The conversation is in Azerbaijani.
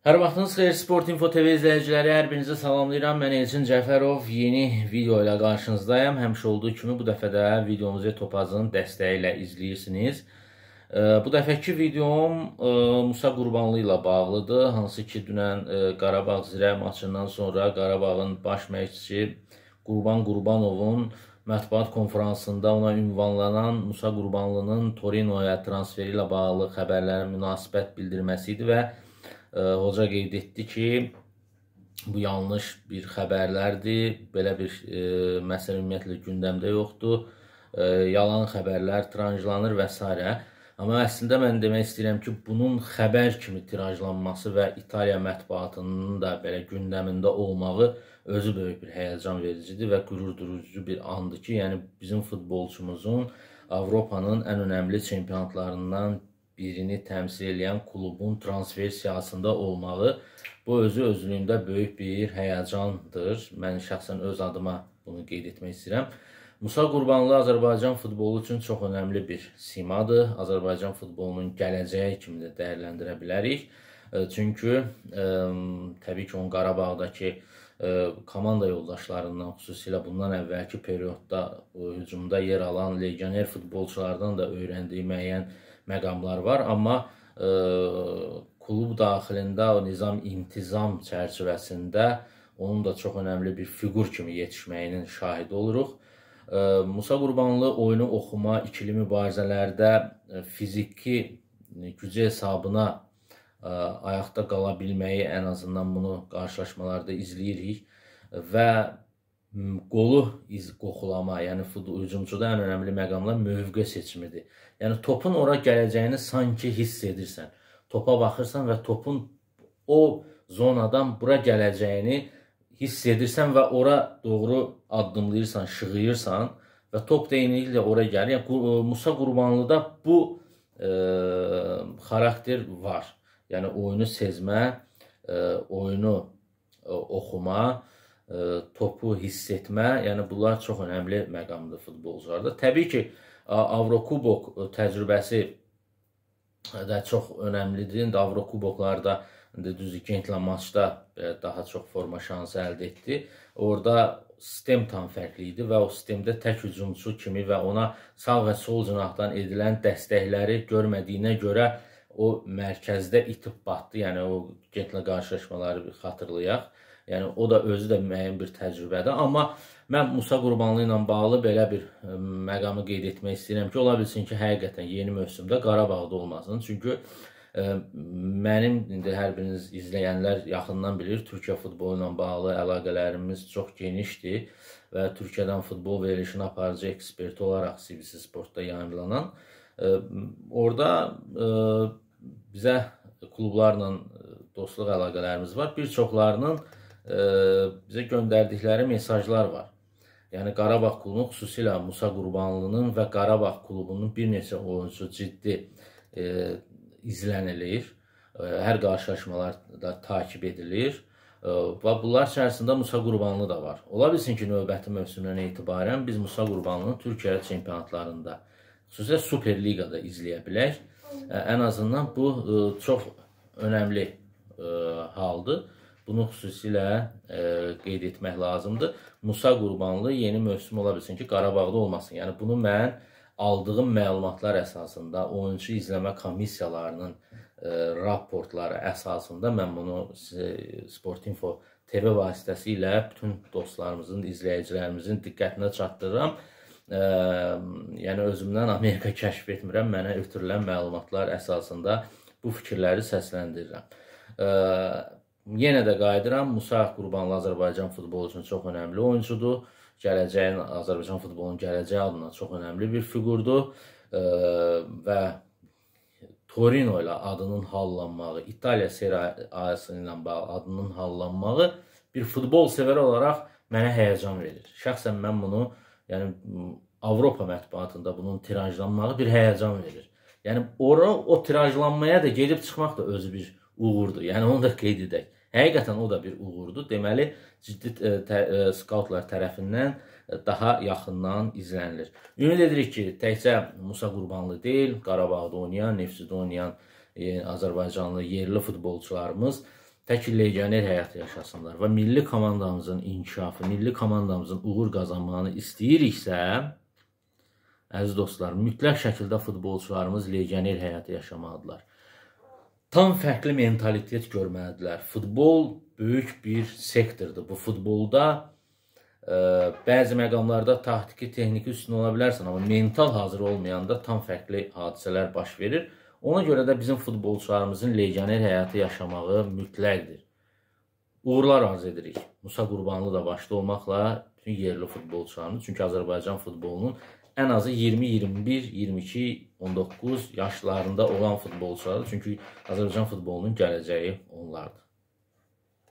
Hər vaxtınız xeyir Sport Info TV izləyiciləri, hər birinizi salamlayıram. Mən Elçin Cəfərov yeni video ilə qarşınızdayım. Həmişə olduğu kimi bu dəfə də videomuzu Topazın dəstəyi ilə izləyirsiniz. Bu dəfəki videom Musa Qurbanlı ilə bağlıdır. Hansı ki, dünən Qarabağ Zirə maçından sonra Qarabağın baş məşqçisi Qurban Qurbanovun mətbuat konfransında ona ünvanlanan Musa Qurbanlının Torinoya transferi ilə bağlı xəbərlərə münasibət bildirməsi idi və Hoca qeyd etdi ki, bu yanlış bir xəbərlərdir. Belə bir e, məsələ ümumiyyətlə gündəmdə yoxdur. E, yalan xəbərlər tirajlanır və s. Amma əslində mən demək istəyirəm ki, bunun xəbər kimi tirajlanması və İtaliya mətbuatının da belə gündəmində olmağı özü böyük bir həyəcan vericidir və qürur durucu bir andır ki, yəni bizim futbolçumuzun Avropanın ən önəmli çempionatlarından birini təmsil edən klubun transfer siyasında olmağı bu özü özlüyündə böyük bir həyəcandır. Mən şəxsən öz adıma bunu qeyd etmək istəyirəm. Musa Qurbanlı Azərbaycan futbolu üçün çox önəmli bir simadır. Azərbaycan futbolunun gələcəyi kimi də dəyərləndirə bilərik. E, çünki ə, e, təbii ki, onun Qarabağdakı ə, e, komanda yoldaşlarından, xüsusilə bundan əvvəlki periodda hücumda yer alan legioner futbolçulardan da öyrəndiyi müəyyən ə, məqamlar var, amma ə, e, klub daxilində o nizam intizam çərçivəsində onun da çox önəmli bir fiqur kimi yetişməyinin şahidi oluruq. Ə, e, Musa Qurbanlı oyunu oxuma, ikili mübarizələrdə e, fiziki gücü hesabına ə, ayaqda qala bilməyi ən azından bunu qarşılaşmalarda izləyirik və qolu iz qoxulama, yəni hücumçuda ən önəmli məqamlar mövqe seçimidir. Yəni topun ora gələcəyini sanki hiss edirsən. Topa baxırsan və topun o zonadan bura gələcəyini hiss edirsən və ora doğru addımlayırsan, şığıyırsan və top deyinliklə ora gəlir. Yəni e, Musa Qurbanlıda bu ə, e, xarakter var. Yəni oyunu sezmə, ə, e, oyunu ə, oxuma, ə, E, topu hiss etmə, yəni bunlar çox önəmli məqamdır futbolcularda. Təbii ki, Avrokubok e, təcrübəsi e, də çox önəmlidir. İndi Avrokuboklarda düz Gentlə maçda daha çox forma şansı əldə etdi. Orda sistem tam fərqli idi və o sistemdə tək hücumçu kimi və ona sağ və sol cinahdan edilən dəstəkləri görmədiyinə görə o mərkəzdə itib batdı. Yəni o Gentlə qarşılaşmaları xatırlayaq Yəni o da özü də müəyyən bir təcrübədir. Amma mən Musa Qurbanlı ilə bağlı belə bir e, məqamı qeyd etmək istəyirəm ki, ola bilsin ki, həqiqətən yeni mövsümdə Qarabağda olmasın. Çünki ə, e, mənim indi hər biriniz izləyənlər yaxından bilir, Türkiyə futbolu ilə bağlı əlaqələrimiz çox genişdir və Türkiyədən futbol verilişini aparıcı eksperti olaraq CBC Sportda yayımlanan ə, e, orada ə, bizə klublarla dostluq əlaqələrimiz var. Bir çoxlarının bizə göndərdikləri mesajlar var. Yəni Qarabağ klubunun xüsusilə Musa Qurbanlının və Qarabağ klubunun bir neçə oyunçu ciddi e, izlənilir. E, hər qarşılaşmalar da takib edilir. E, və bunlar içərisində Musa Qurbanlı da var. Ola bilsin ki, növbəti mövsümdən etibarən biz Musa Qurbanlını Türkiyə çempionatlarında, xüsusilə Super Liqada izləyə bilək. E, ən azından bu e, çox önəmli e, haldır. Bunu xüsusilə e, qeyd etmək lazımdır. Musa Qurbanlı yeni mövsüm ola bilsin ki, Qarabağda olmasın. Yəni bunu mən aldığım məlumatlar əsasında, oyunçu izləmə komissiyalarının e, raportları əsasında mən bunu Sportinfo TV vasitəsilə bütün dostlarımızın, izləyicilərimizin diqqətinə çatdırıram. E, yəni özümdən Amerika kəşf etmirəm, mənə ötürülən məlumatlar əsasında bu fikirləri səsləndirirəm. E, yenə də qayıdıram, Musa Qurbanlı Azərbaycan futbolu üçün çox önəmli oyuncudur. Gələcəyin Azərbaycan futbolunun gələcəyi adına çox önəmli bir fiqurdur və Torino ilə adının hallanmağı, İtaliya Serie A-sı ilə bağlı adının hallanmağı bir futbol sevər olaraq mənə həyəcan verir. Şəxsən mən bunu, yəni Avropa mətbuatında bunun tirajlanmağı bir həyəcan verir. Yəni ora o tirajlanmaya da gedib çıxmaq da özü bir uğurdur. Yəni onu da qeyd edək. Həqiqətən o da bir uğurdur. Deməli, ciddi e, tə, e, skautlar tərəfindən daha yaxından izlənilir. Ümid edirik ki, təkcə Musa Qurbanlı deyil, Qarabağda oynayan, Neftçidə oynayan e, Azərbaycanlı yerli futbolçularımız tək legioner həyatı yaşasınlar və milli komandamızın inkişafı, milli komandamızın uğur qazanmağını istəyiriksə, əziz dostlar, mütləq şəkildə futbolçularımız legioner həyatı yaşamalıdırlar tam fərqli mentalitet görməlidirlər. Futbol böyük bir sektordur. Bu futbolda ə, e, bəzi məqamlarda taktiki, texniki üstün ola bilərsən, amma mental hazır olmayanda tam fərqli hadisələr baş verir. Ona görə də bizim futbolçularımızın legioner həyatı yaşamağı mütləqdir. Uğurlar arz edirik. Musa Qurbanlı da başda olmaqla bütün yerli futbolçularını. Çünki Azərbaycan futbolunun ən azı 20, 21, 22, 19 yaşlarında olan futbolçuları. Çünki Azərbaycan futbolunun gələcəyi onlardır.